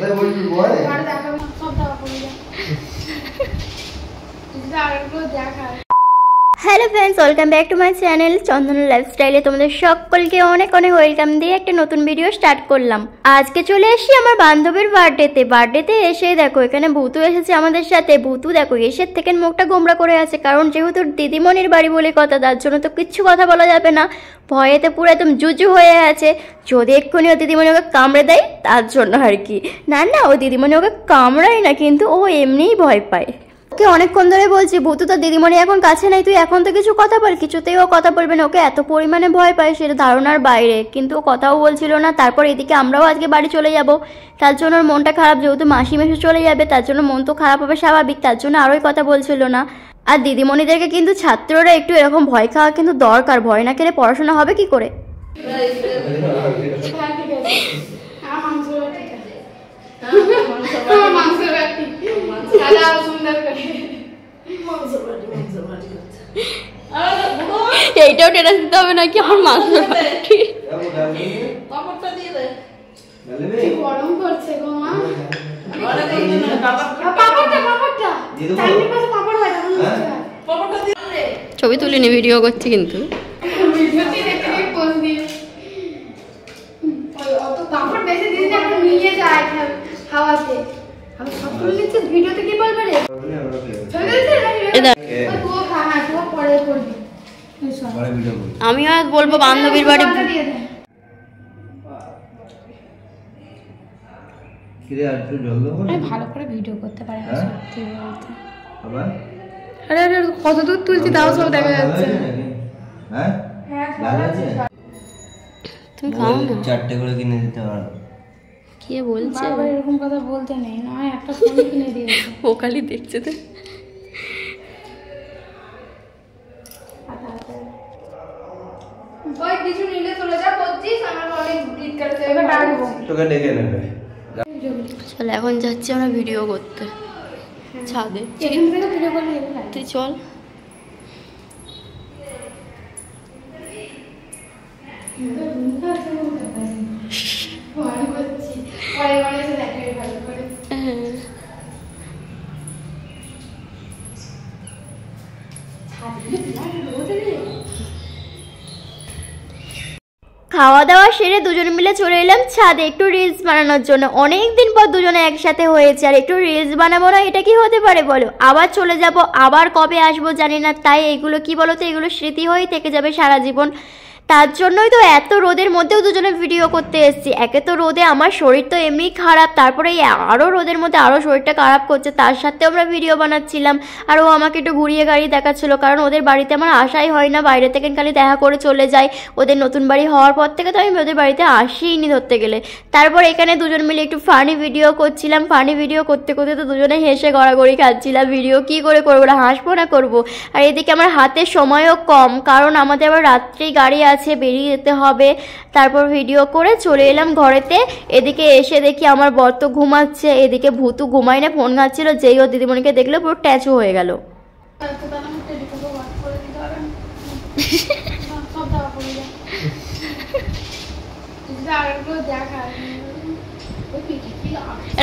Ela é muito boa, né? Hello friends welcome back to my channel Chandan লাইফস্টাইলে তোমাদের সকলকে অনেক অনেক ওয়েলকাম দিয়ে একটা নতুন ভিডিও স্টার্ট করলাম আজকে চলে এসি আমার বান্ধবীর বার্থডেতে বার্থডেতে এসে দেখো এখানে ভূতু এসেছে আমাদের সাথে ভূতু দেখো এসের থেকে মুখটা গোমরা করে আছে কারণ যেহেতু দিদিমণির বাড়ি বলে কথা তার জন্য তো কিচ্ছু কথা বলা যাবে না ভয়েতে পুরো একদম জুজু হয়ে আছে যদি এক্ষুনি ও দিদিমণি ওকে কামড়ে দেয় তার জন্য আর কি না না ও দিদিমণি ওকে কামড়ায় না কিন্তু ও এমনিই ভয় পায় ওকে অনেকক্ষণ ধরে বলছি ভূতু তো দিদিমণি এখন কাছে নাই তুই এখন তো কিছু কথা বল কিছুতেই ও কথা বলবে না ওকে এত পরিমাণে ভয় পায় সেটা ধারণার বাইরে কিন্তু ও কথাও বলছিল না তারপর এদিকে আমরাও আজকে বাড়ি চলে যাব তার জন্য ওর মনটা খারাপ যেহেতু মাসি মেশো চলে যাবে তার জন্য মন তো খারাপ হবে স্বাভাবিক তার জন্য আরোই কথা বলছিল না আর দিদিমণিদেরকে কিন্তু ছাত্ররা একটু এরকম ভয় খাওয়া কিন্তু দরকার ভয় না খেলে পড়াশোনা হবে কি করে হ্যাঁ, হ্যাঁ, হ্যাঁ। এইটাও টেরাস দিতে হবে নাকি আমার মাংস পাটি ছবি করছে গো ছবি তুলিনি ভিডিও করছি কিন্তু হাওয়াতে ভিডিওতে কি বলবে রে হ্যাঁ, হ্যাঁ, আমি আজ বলবো বান্ধবীর বাড়ি ভালো করে ভিডিও করতে পারে হ্যাঁ? সত্যি বলতে আরে আরে কত দূর তুলছি তাও সব দেখা যাচ্ছে তুমি খাও না চারটে করে কিনে দিতে পারো তাকিয়ে বলছে বাবা এরকম কথা বলতে নেই না একটা ফোন কিনে দিয়েছে ও খালি দেখছে তো চলে চল এখন যাচ্ছি আমরা ভিডিও করতে হ্যাঁ। ছাদে তুই চল আচ্ছা, খাওয়া দাওয়া সেরে দুজন মিলে চলে এলাম ছাদে একটু রিলস বানানোর জন্য অনেক দিন পর দুজনে একসাথে হয়েছে আর একটু রিলস বানাবো না এটা কি হতে পারে বলো আবার চলে যাব আবার কবে আসবো জানি না তাই এগুলো কি বলো তো এগুলো স্মৃতি হয়েই থেকে যাবে সারা জীবন তার জন্যই তো এত রোদের মধ্যেও দুজনে ভিডিও করতে এসেছি একে তো রোদে আমার শরীর তো এমনি খারাপ তারপরে আরও রোদের মধ্যে আরও শরীরটা খারাপ করছে তার সাথে আমরা ভিডিও বানাচ্ছিলাম আর ও আমাকে একটু ঘুরিয়ে গাড়ি দেখাচ্ছিলো কারণ ওদের বাড়িতে আমার আশাই হয় না বাইরে থেকে খালি দেখা করে চলে যায় ওদের নতুন বাড়ি হওয়ার পর থেকে তো আমি ওদের বাড়িতে আসিইনি ধরতে গেলে তারপর এখানে দুজন মিলে একটু ফানি ভিডিও করছিলাম ফানি ভিডিও করতে করতে তো দুজনে হেসে গড়াগড়ি খাচ্ছিলাম ভিডিও কি করে করবো না হাসবো না করবো আর এদিকে আমার হাতে সময়ও কম কারণ আমাদের আবার রাত্রেই গাড়ি আছে আছে বেরিয়ে যেতে হবে তারপর ভিডিও করে চলে এলাম ঘরেতে এদিকে এসে দেখি আমার বর তো ঘুমাচ্ছে এদিকে ভূতু ঘুমায় না ফোন ঘাচ্ছিল যেই ও দিদিমণিকে দেখলো পুরো ট্যাচু হয়ে গেল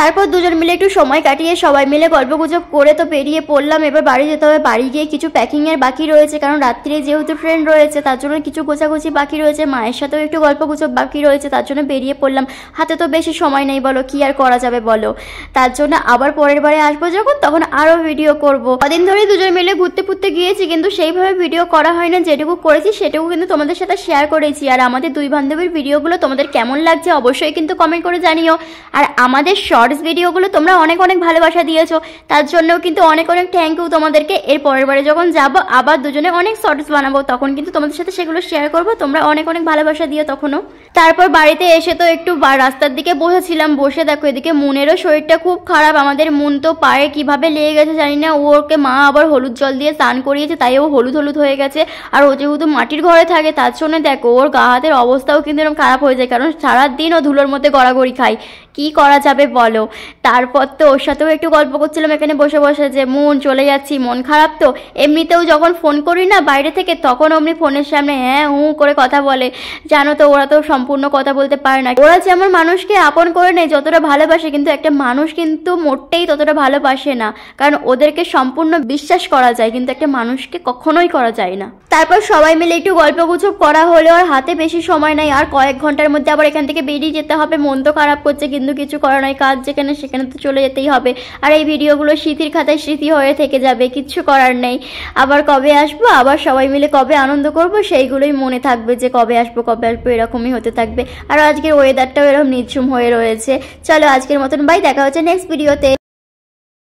তারপর দুজন মিলে একটু সময় কাটিয়ে সবাই মিলে গল্পগুজব করে তো বেরিয়ে পড়লাম এবার বাড়ি যেতে হবে বাড়ি গিয়ে কিছু প্যাকিংয়ের বাকি রয়েছে কারণ রাত্রিরে যেহেতু ট্রেন রয়েছে তার জন্য কিছু গোছাগুছি বাকি রয়েছে মায়ের সাথেও একটু গল্পগুজব বাকি রয়েছে তার জন্য বেরিয়ে পড়লাম হাতে তো বেশি সময় নেই বলো কি আর করা যাবে বলো তার জন্য আবার পরের বারে আসবো যখন তখন আরও ভিডিও করব কদিন ধরে দুজন মিলে ঘুরতে ফুরতে গিয়েছি কিন্তু সেইভাবে ভিডিও করা হয় না যেটুকু করেছি সেটুকু কিন্তু তোমাদের সাথে শেয়ার করেছি আর আমাদের দুই বান্ধবীর ভিডিওগুলো তোমাদের কেমন লাগছে অবশ্যই কিন্তু কমেন্ট করে জানিও আর আমাদের শর্টস ভিডিওগুলো তোমরা অনেক অনেক ভালোবাসা দিয়েছো তার জন্য কিন্তু অনেক অনেক থ্যাংক ইউ তোমাদেরকে এর পরের বারে যখন যাবো আবার দুজনে অনেক শর্টস বানাবো তখন কিন্তু তোমাদের সাথে সেগুলো শেয়ার করবো তোমরা অনেক অনেক ভালোবাসা দিও তখনও তারপর বাড়িতে এসে তো একটু রাস্তার দিকে বসেছিলাম বসে দেখো এদিকে মনেরও শরীরটা খুব খারাপ আমাদের মন তো পায়ে কিভাবে লেগে গেছে জানি না ও ওকে মা আবার হলুদ জল দিয়ে স্নান করিয়েছে তাই ও হলুদ হলুদ হয়ে গেছে আর ও যেহেতু মাটির ঘরে থাকে তার জন্য দেখো ওর গা হাতের অবস্থাও কিন্তু এরকম খারাপ হয়ে যায় কারণ সারাদিন ও ধুলোর মধ্যে গড়াগড়ি খায় কি করা যাবে বলো তারপর তো ওর সাথেও একটু গল্প করছিলাম এখানে বসে বসে যে মন চলে যাচ্ছি মন খারাপ তো এমনিতেও যখন ফোন করি না বাইরে থেকে তখন অমনি ফোনের সামনে হ্যাঁ হুঁ করে কথা বলে জানো তো ওরা তো সম্প সম্পূর্ণ কথা বলতে পারে না ওরা যেমন মানুষকে আপন করে নেয় যতটা ভালোবাসে কিন্তু একটা মানুষ কিন্তু মোটেই ততটা ভালোবাসে না কারণ ওদেরকে সম্পূর্ণ বিশ্বাস করা যায় কিন্তু একটা মানুষকে কখনোই করা যায় না তারপর সবাই মিলে একটু গল্প গুছব করা হলেও আর হাতে বেশি সময় নাই আর কয়েক ঘন্টার মধ্যে আবার এখান থেকে বেরিয়ে যেতে হবে মন তো খারাপ করছে কিন্তু কিছু করা নয় কাজ যেখানে সেখানে তো চলে যেতেই হবে আর এই ভিডিওগুলো স্মৃতির খাতায় স্মৃতি হয়ে থেকে যাবে কিচ্ছু করার নেই আবার কবে আসবো আবার সবাই মিলে কবে আনন্দ করবো সেইগুলোই মনে থাকবে যে কবে আসবো কবে আসবো এরকমই হতে থাকবে আর আজকের ওয়েদারটাও এরকম নিঝুম হয়ে রয়েছে চলো আজকের মতন বাই দেখা হচ্ছে নেক্সট ভিডিওতে